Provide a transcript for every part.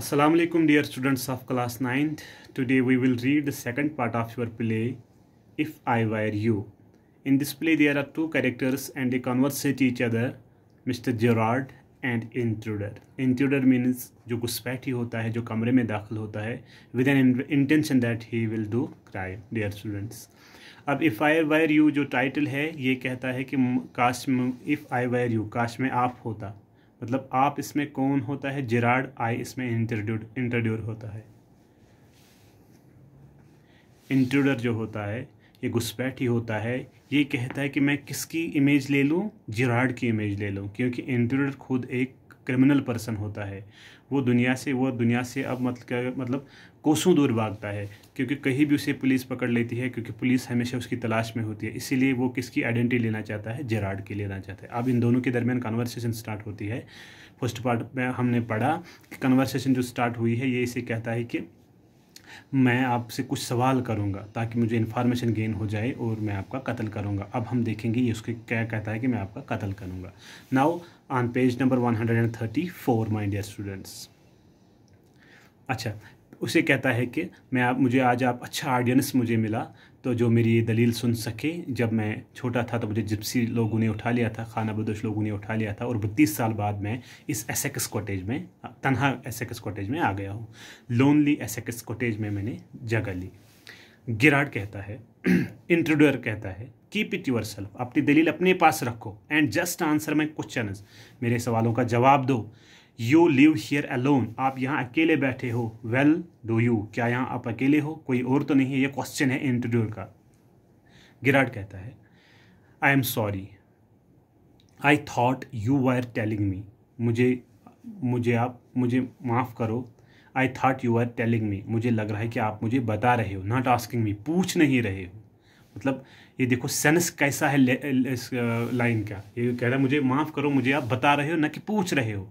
Assalamu alaikum dear students of class 9th. Today we will read the second part of your play If I Were You. In this play there are two characters and they converse with each other Mr. Gerard and intruder intruder means जो घुसपैठ ही होता है जो कमरे में दाखिल होता है with an intention that he will do crime dear students अब इफ़ आई वायर यू जो टाइटल है ये कहता है कि काश इफ़ आई वायर यू काश में आप होता मतलब आप इसमें कौन होता है जिराड आई इसमें इंट्रोड्यूड इंट्रोड्यूर होता है इंट्रूडर जो होता है ये घुसपैठी होता है ये कहता है कि मैं किसकी इमेज ले लूँ जिराड की इमेज ले लूँ क्योंकि इंट्रूडर खुद एक क्रिमिनल पर्सन होता है वो दुनिया से वो दुनिया से अब मतलब मतलब कोसों दूर भागता है क्योंकि कहीं भी उसे पुलिस पकड़ लेती है क्योंकि पुलिस हमेशा उसकी तलाश में होती है इसीलिए वो किसकी आइडेंटिटी लेना चाहता है जेराड की लेना चाहता है अब इन दोनों के दरमियान कन्वर्सेशन स्टार्ट होती है फर्स्ट पार्ट में हमने पढ़ा कि कन्वर्सेशन जो स्टार्ट हुई है ये इसे कहता है कि मैं आपसे कुछ सवाल करूंगा ताकि मुझे इन्फॉर्मेशन गेन हो जाए और मैं आपका कत्ल करूंगा अब हम देखेंगे ये उसके क्या कहता है कि मैं आपका कत्ल करूंगा now on page number 134 my dear students अच्छा उसे कहता है कि मैं आप मुझे आज आप अच्छा ऑडियंस मुझे मिला तो जो मेरी ये दलील सुन सके जब मैं छोटा था तो मुझे जिप्सी लोगों ने उठा लिया था खाना बदोश लोगों ने उठा लिया था और बत्तीस साल बाद मैं इस एसेक्स कॉटेज में तनहा एसेक्स कॉटेज में आ गया हूँ लोनली एसेक्स कॉटेज में मैंने जगह ली गिराड कहता है इंट्रोडर कहता है कीप इट यूर सेल्फ अपनी दलील अपने पास रखो and just answer my question मेरे सवालों का जवाब दो यू लिव हियर अलोन आप यहाँ अकेले बैठे हो वेल डू यू क्या यहाँ आप अकेले हो कोई और तो नहीं है ये क्वेश्चन है इंटरव्यूर का गिराट कहता है I am sorry I thought you are telling me मुझे मुझे आप मुझे माफ़ करो I thought you are telling me मुझे लग रहा है कि आप मुझे बता रहे हो नॉट आस्किंग मी पूछ नहीं रहे हो मतलब ये देखो सेंस कैसा है लाइन का ये कह रहा है मुझे माफ़ करो मुझे आप बता रहे हो ना कि पूछ रहे हो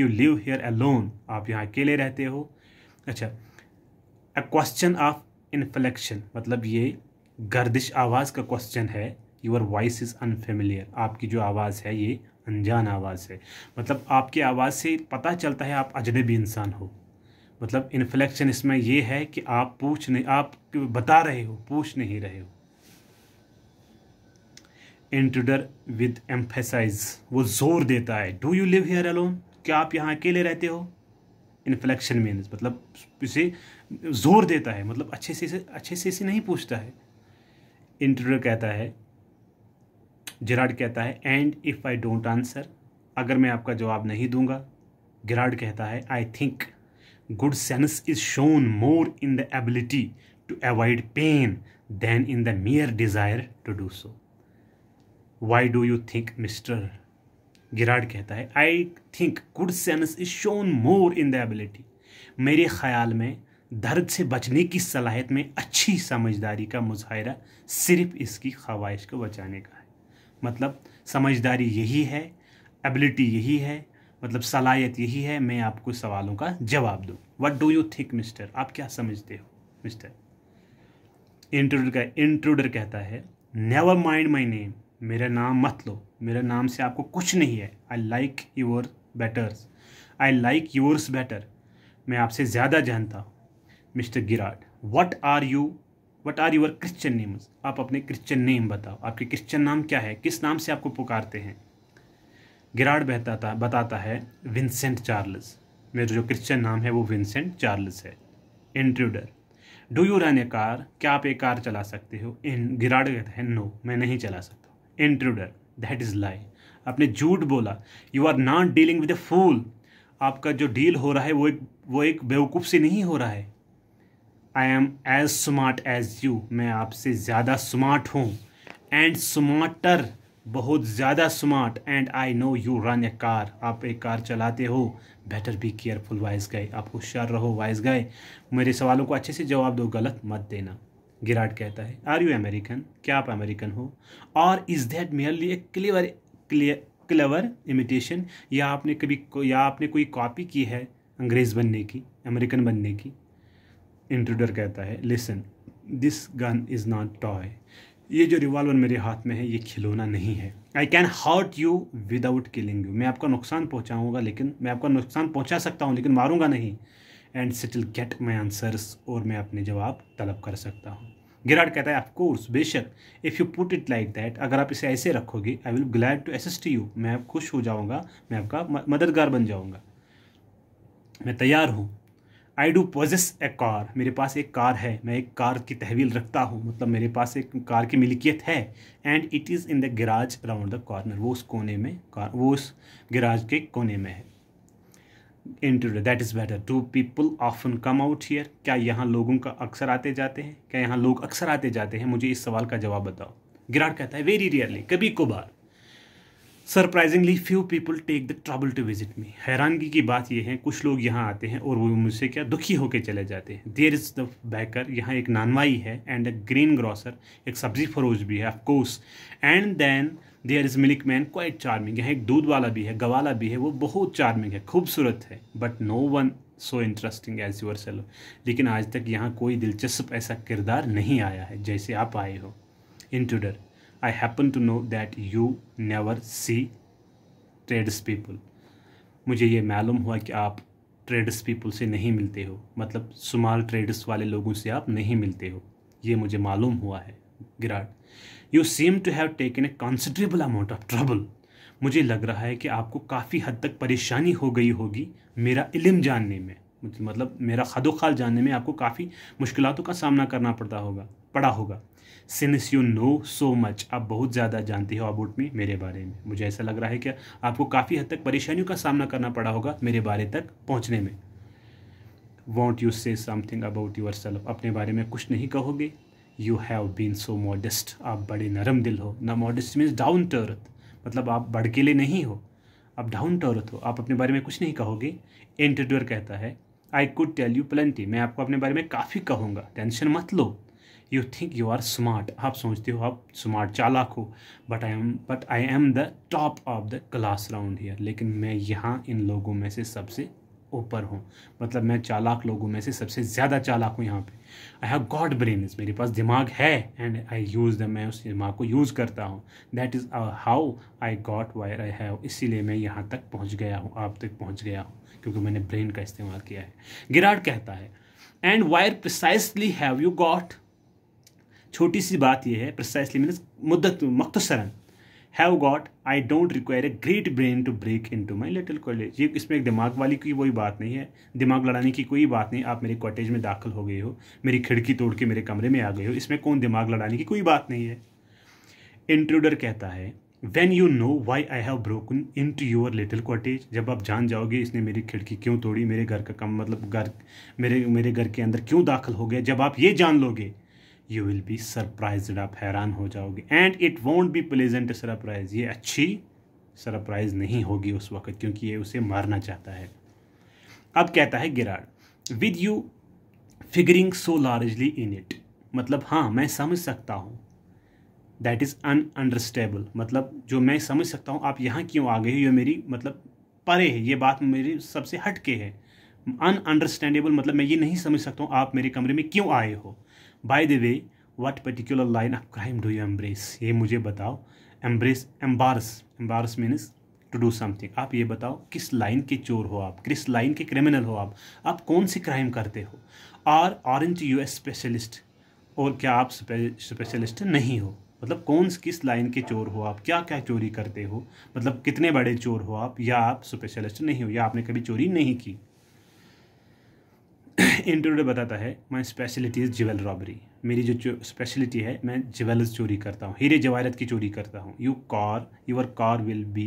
यू लिव हेयर अलोन आप यहाँ अकेले रहते हो अच्छा अ क्वेश्चन ऑफ इन्फ्लेक्शन मतलब ये गर्दिश आवाज़ का क्वेश्चन है यूर वॉइस इज़ अनफेमिलियर आपकी जो आवाज़ है ये अनजान आवाज़ है मतलब आपकी आवाज़ से पता चलता है आप अजनबी इंसान हो मतलब इन्फ्लेक्शन इसमें ये है कि आप पूछ नहीं आप बता रहे हो पूछ नहीं रहे हो इंट्रूडर विद एम्फेसाइज वो जोर देता है do you live here alone क्या आप यहाँ अकेले रहते हो इन्फ्लेक्शन मीन्स मतलब इसे जोर देता है मतलब अच्छे से अच्छे से इसे नहीं पूछता है इंट्रूडर कहता है जेराड कहता है and if I don't answer अगर मैं आपका जवाब नहीं दूंगा गिराड कहता है I think good sense is shown more in the ability to avoid pain than in the mere desire to do so why do you think mister Gerard कहता है I think good sense is shown more in the ability मेरे ख्याल में दर्द से बचने की सलाहियत में अच्छी समझदारी का मुजाहरा सिर्फ इसकी ख्वाहिश को बचाने का है मतलब समझदारी यही है एबिलिटी यही है मतलब सलाहियत यही है मैं आपको सवालों का जवाब दूँ what do you think mister आप क्या समझते हो मिस्टर इंट्रोडर का इंट्रोडर कहता है नेवर माइंड माई नेम मेरा नाम मत लो मेरे नाम से आपको कुछ नहीं है I like your betters I like yours better मैं आपसे ज़्यादा जानता हूँ mister Gerard what are you what are your christian names आप अपने क्रिश्चन नेम बताओ आपके क्रिश्चन नाम क्या है किस नाम से आपको पुकारते हैं गिराड बताता बताता है विंसेंट चार्ल्स मेरा जो क्रिश्चन नाम है वो विंसेंट चार्ल्स है intruder do you run a car क्या आप एक कार चला सकते हो इन गिराड कहते हैं नो मैं नहीं चला सकता इंट्रूडर दैट इज़ लाई आपने झूठ बोला you are not dealing with a fool आपका जो डील हो रहा है वो एक वो एक बेवकूफ़ से नहीं हो रहा है I am as smart as you मैं आपसे ज़्यादा स्मार्ट हूँ एंड स्मार्टर बहुत ज़्यादा smart and I know you run a car आप एक कार चलाते हो बेटर बी केयरफुल वाइज गए आप होशियार रहो वाइज गए मेरे सवालों को अच्छे से जवाब दो गलत मत देना गिराड कहता है आर यू अमेरिकन क्या आप अमेरिकन हो और is that merely a clever clear clever imitation या आपने कभी या आपने कोई कॉपी की है अंग्रेज़ बनने की अमेरिकन बनने की इंट्रूडर कहता है listen this gun is not toy ये जो रिवॉल्वर मेरे हाथ में है ये खिलौना नहीं है I can hurt you without killing you मैं आपका नुकसान पहुँचाऊँगा लेकिन मैं आपका नुकसान पहुँचा सकता हूँ लेकिन मारूंगा नहीं and settle get my answers और मैं अपने जवाब तलब कर सकता हूँ गिराड कहता है ऑफकोर्स बेशक if you put it like that अगर आप इसे ऐसे रखोगे I will glad to assist you मैं आप खुश हो जाऊँगा मैं आपका मददगार बन जाऊँगा मैं तैयार हूँ I do possess a car मेरे पास एक कार है मैं एक कार की तहवील रखता हूँ मतलब मेरे पास एक कार की मिलकियत है and it is in the garage around the corner वो उस कोने में कार वो उस गराज के कोने में है interview that is better do people often come out here क्या यहाँ लोगों का अक्सर आते जाते हैं क्या यहाँ लोग अक्सर आते जाते हैं मुझे इस सवाल का जवाब बताओ गिराट कहता है वेरी रेयरली कभी को surprisingly few people take the trouble to visit me हैरानगी की बात यह है कुछ लोग यहाँ आते हैं और वो मुझसे क्या दुखी होकर चले जाते हैं देर इज़ द बैकर यहाँ एक नानवाई है एंड अ ग्रीन ग्रॉसर एक सब्जी फरोज भी है of course and then there is milkman quite charming यहाँ एक दूध वाला भी है गवाला भी है वो बहुत चार्मिंग है खूबसूरत है but no one so interesting as yourself लेकिन आज तक यहाँ कोई दिलचस्प ऐसा किरदार नहीं आया है जैसे आप आए हो intruder I happen to know that you never see tradespeople मुझे ये मालूम हुआ कि आप ट्रेड्स पीपल से नहीं मिलते हो मतलब सुमाल ट्रेड्स वाले लोगों से आप नहीं मिलते हो ये मुझे मालूम हुआ है Girard you seem to have taken a considerable amount of trouble मुझे लग रहा है कि आपको काफ़ी हद तक परेशानी हो गई होगी मेरा इलम जानने में मतलब मेरा खदोखाल जानने में आपको काफ़ी मुश्किलों का सामना करना पड़ता होगा पड़ा होगा since you know so much आप बहुत ज़्यादा जानते हो अबाउट मी मेरे बारे में मुझे ऐसा लग रहा है कि आपको काफ़ी हद तक परेशानियों का सामना करना पड़ा होगा मेरे बारे तक पहुँचने में won't you say something about yourself अपने बारे में कुछ नहीं कहोगे you have been so modest आप बड़े नरम दिल हो ना मॉडेस्ट मीन्स डाउन टर्थ मतलब आप बढ़ के लिए नहीं हो आप डाउन टर्थ अर्थ हो आप अपने बारे में कुछ नहीं कहोगे एंटरड्योर कहता है I could tell you plenty मैं आपको अपने बारे में काफ़ी कहूँगा टेंशन मत लो you think you are smart आप सोचते हो आप स्मार्ट चालाक हो but I am but I am the top of the class round here लेकिन मैं यहाँ इन लोगों में से सबसे ऊपर हूँ मतलब मैं चालाक लोगों में से सबसे ज़्यादा चालाक हूँ यहाँ पे आई हैव गॉड ब्रेन मेरे पास दिमाग है एंड आई यूज़ द मैं उस दिमाग को यूज़ करता हूँ that is how I got where I have इसीलिए मैं यहाँ तक पहुँच गया हूँ आप तक पहुँच गया हूँ क्योंकि मैंने ब्रेन का इस्तेमाल किया है गिराड कहता है and where precisely have you got छोटी सी बात यह है प्रिसाइसली मीनस मुद्दत मख्तसरन have got I don't require a great brain to break into my little college ये इसमें एक दिमाग वाली की कोई बात नहीं है दिमाग लड़ाने की कोई बात नहीं आप मेरे कॉटेज में दाखिल हो गए हो मेरी खिड़की तोड़ के मेरे कमरे में आ गए हो इसमें कौन दिमाग लड़ाने की कोई बात नहीं है इंट्रूडर कहता है when you know why I have broken into your little cottage जब आप जान जाओगे इसने मेरी खिड़की क्यों तोड़ी मेरे घर का कम मतलब घर मेरे मेरे घर के अंदर क्यों दाखिल हो गया जब आप ये जान लोगे यू विल बी सरप्राइज आप हैरान हो जाओगे and it won't be pleasant surprise ये अच्छी सरप्राइज नहीं होगी उस वक्त क्योंकि ये उसे मारना चाहता है अब कहता है Girard with you figuring so largely in it मतलब हाँ मैं समझ सकता हूँ दैट इज़ अन अंडरस्टेबल मतलब जो मैं समझ सकता हूँ आप यहाँ क्यों आ गए हो ये मेरी मतलब परे है ये बात मेरी सबसे हटके है अन अंडरस्टैंडेबल मतलब मैं ये नहीं समझ सकता हूँ आप मेरे कमरे में क्यों आए हो by the way what particular line of crime do you embrace ये मुझे बताओ embrace embarrass embarrass means to do something आप ये बताओ किस लाइन के चोर हो आप किस लाइन के क्रिमिनल हो आप आप कौन सी क्राइम करते हो are orange you S specialist और क्या आप स्पेशलिस्ट नहीं हो मतलब कौन किस लाइन के चोर हो आप क्या क्या चोरी करते हो मतलब कितने बड़े चोर हो आप या आप स्पेशलिस्ट नहीं हो या आपने कभी चोरी नहीं की इंटरव्यू बताता है my speciality is jewel robbery मेरी जो स्पेशलिटी है मैं ज्वेलर्स चोरी करता हूँ हीरे जवाहरत की चोरी करता हूँ you car your car will be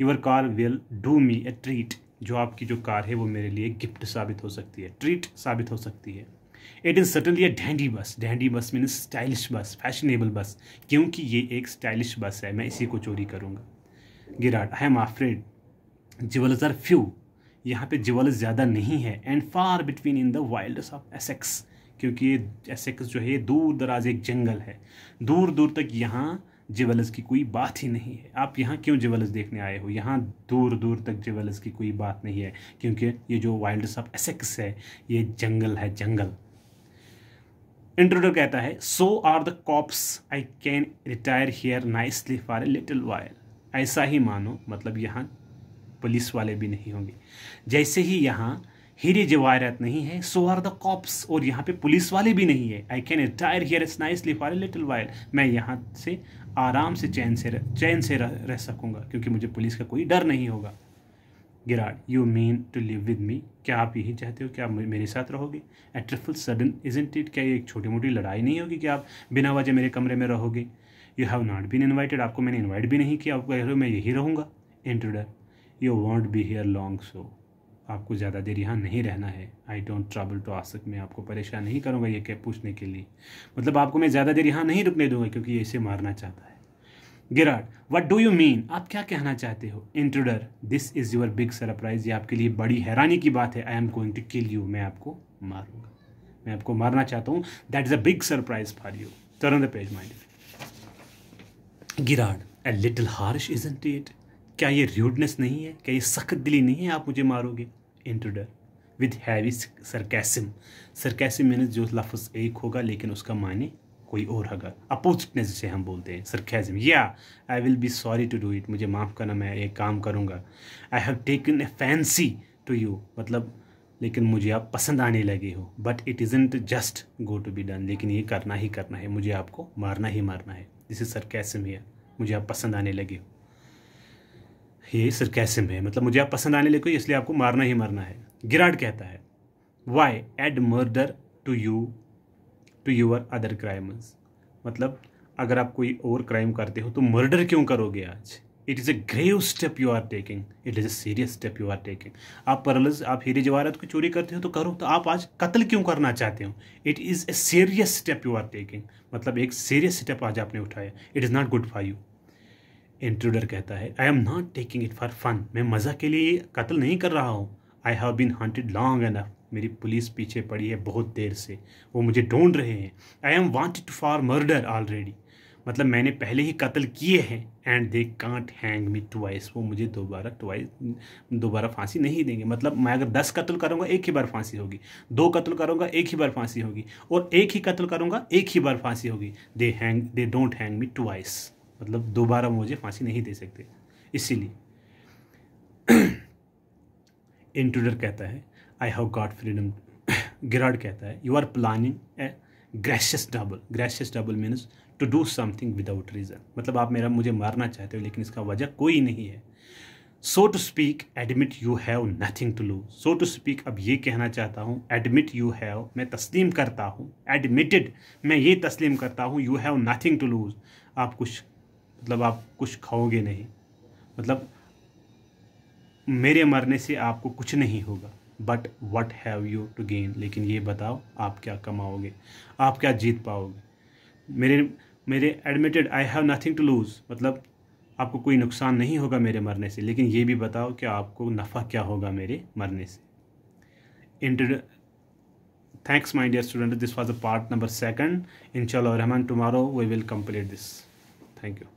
your car will do me a treat जो आपकी जो कार है वो मेरे लिए गिफ्ट साबित हो सकती है ट्रीट साबित हो सकती है it is certainly a dandy bus dandy bus mean stylish bus fashionable bus क्योंकि ये एक स्टाइलिश बस है मैं इसी को चोरी करूँगा Girard I am afraid jewellers are few यहाँ पे जिवल ज़्यादा नहीं है and far between in the wild of Essex क्योंकि ये एसेक्स जो है दूर दराज एक जंगल है दूर दूर तक यहाँ जिवलस की कोई बात ही नहीं है आप यहाँ क्यों जिवलस देखने आए हो यहाँ दूर दूर तक जिवलस की कोई बात नहीं है क्योंकि ये जो वाइल्ड ऑफ एसेक्स है ये जंगल है जंगल इंट्रोडर कहता है so are the cops I can retire here nicely for a little while ऐसा ही मानो मतलब यहाँ पुलिस वाले भी नहीं होंगे जैसे ही यहाँ हीरे जवाहरात नहीं है सो आर द कॉप्स और यहाँ पे पुलिस वाले भी नहीं है I can retire here it's nicely for a little while मैं यहाँ से आराम से चैन से चैन से रह, रह सकूँगा क्योंकि मुझे पुलिस का कोई डर नहीं होगा Girard you mean to live with me क्या आप यही चाहते हो कि आप मेरे साथ रहोगे ए ट्रिफल सडन इन टीट क्या ये एक छोटी मोटी लड़ाई नहीं होगी कि आप बिना वजह मेरे कमरे में रहोगे you have not been invited आपको मैंने इन्वाइट भी नहीं किया आप कह रहे हो मैं यही रहूँगा intruder you won't be here long so आपको ज़्यादा देर यहाँ नहीं रहना है I don't travel to ask मैं आपको परेशान नहीं करूँगा ये कैब पूछने के लिए मतलब आपको मैं ज़्यादा देर यहाँ नहीं रुकने दूंगा क्योंकि ये इसे मारना चाहता है Girard what do you mean आप क्या कहना चाहते हो intruder this is your big surprise ये आपके लिए बड़ी हैरानी की बात है I am going to kill you मैं आपको मारूंगा मैं आपको मारना चाहता हूँ that is a big surprise for you turn the page mind Girard a little harsh is it क्या ये र्यूडनेस नहीं है क्या ये सख्त दिली नहीं है आप मुझे मारोगे intruder with heavy sarcasm sarcasm means जो लफ्ज़ एक होगा लेकिन उसका मायने कोई और होगा अपोजिटनेस जिसे हम बोलते हैं सरकैजम या I will be sorry to do it मुझे माफ़ करना मैं एक काम करूँगा I have taken a fancy to you मतलब लेकिन मुझे आप पसंद आने लगे हो but it isn't just go to be done लेकिन ये करना ही करना है मुझे आपको मारना ही मारना है दिस इज़ सरकैसम हियर मुझे आप पसंद आने लगे हो ये सरकैसम है मतलब मुझे आप पसंद आने लगे इसलिए आपको मारना ही मारना है गिराड कहता है why add murder to you to your other crimes मतलब अगर आप कोई और क्राइम करते हो तो मर्डर क्यों करोगे आज it is a grave step you are taking it is a serious step you are taking आप परलज आप हीरे जवाहरात की चोरी करते हो तो करो तो आप आज कत्ल क्यों करना चाहते हो it is a serious step you are taking मतलब एक सीरियस स्टेप आज आपने उठाया it is not good for you intruder कहता है I am not taking it for fun मैं मज़ा के लिए कत्ल नहीं कर रहा हूँ I have been hunted long enough मेरी पुलिस पीछे पड़ी है बहुत देर से वो मुझे ढूंढ रहे हैं I am wanted for murder already मतलब मैंने पहले ही कत्ल किए हैं and they can't hang me twice वो मुझे दोबारा ट्वाइस दोबारा फांसी नहीं देंगे मतलब मैं अगर दस कत्ल करूँगा एक ही बार फांसी होगी दो कत्ल करूँगा एक ही बार फांसी होगी और एक ही कत्ल करूँगा एक ही बार फांसी होगी they hang they don't hang me twice मतलब दोबारा मुझे फांसी नहीं दे सकते इसीलिए इंट्रूडर कहता है I have got freedom Girard कहता है you are planning a gracious double gracious double means to do something without reason मतलब आप मेरा मुझे मारना चाहते हो लेकिन इसका वजह कोई नहीं है so to speak admit you have nothing to lose so to speak अब ये कहना चाहता हूँ एडमिट यू हैव मैं तस्लीम करता हूँ एडमिटेड मैं ये तस्लीम करता हूँ you have nothing to lose आप कुछ मतलब आप कुछ खाओगे नहीं मतलब मेरे मरने से आपको कुछ नहीं होगा but what have you to gain लेकिन ये बताओ आप क्या कमाओगे आप क्या जीत पाओगे मेरे मेरे admitted I have nothing to lose मतलब आपको कोई नुकसान नहीं होगा मेरे मरने से लेकिन ये भी बताओ कि आपको नफ़ा क्या होगा मेरे मरने से इंटर thanks my dear student this was a part number second inshallah रहमान tomorrow we will complete this thank you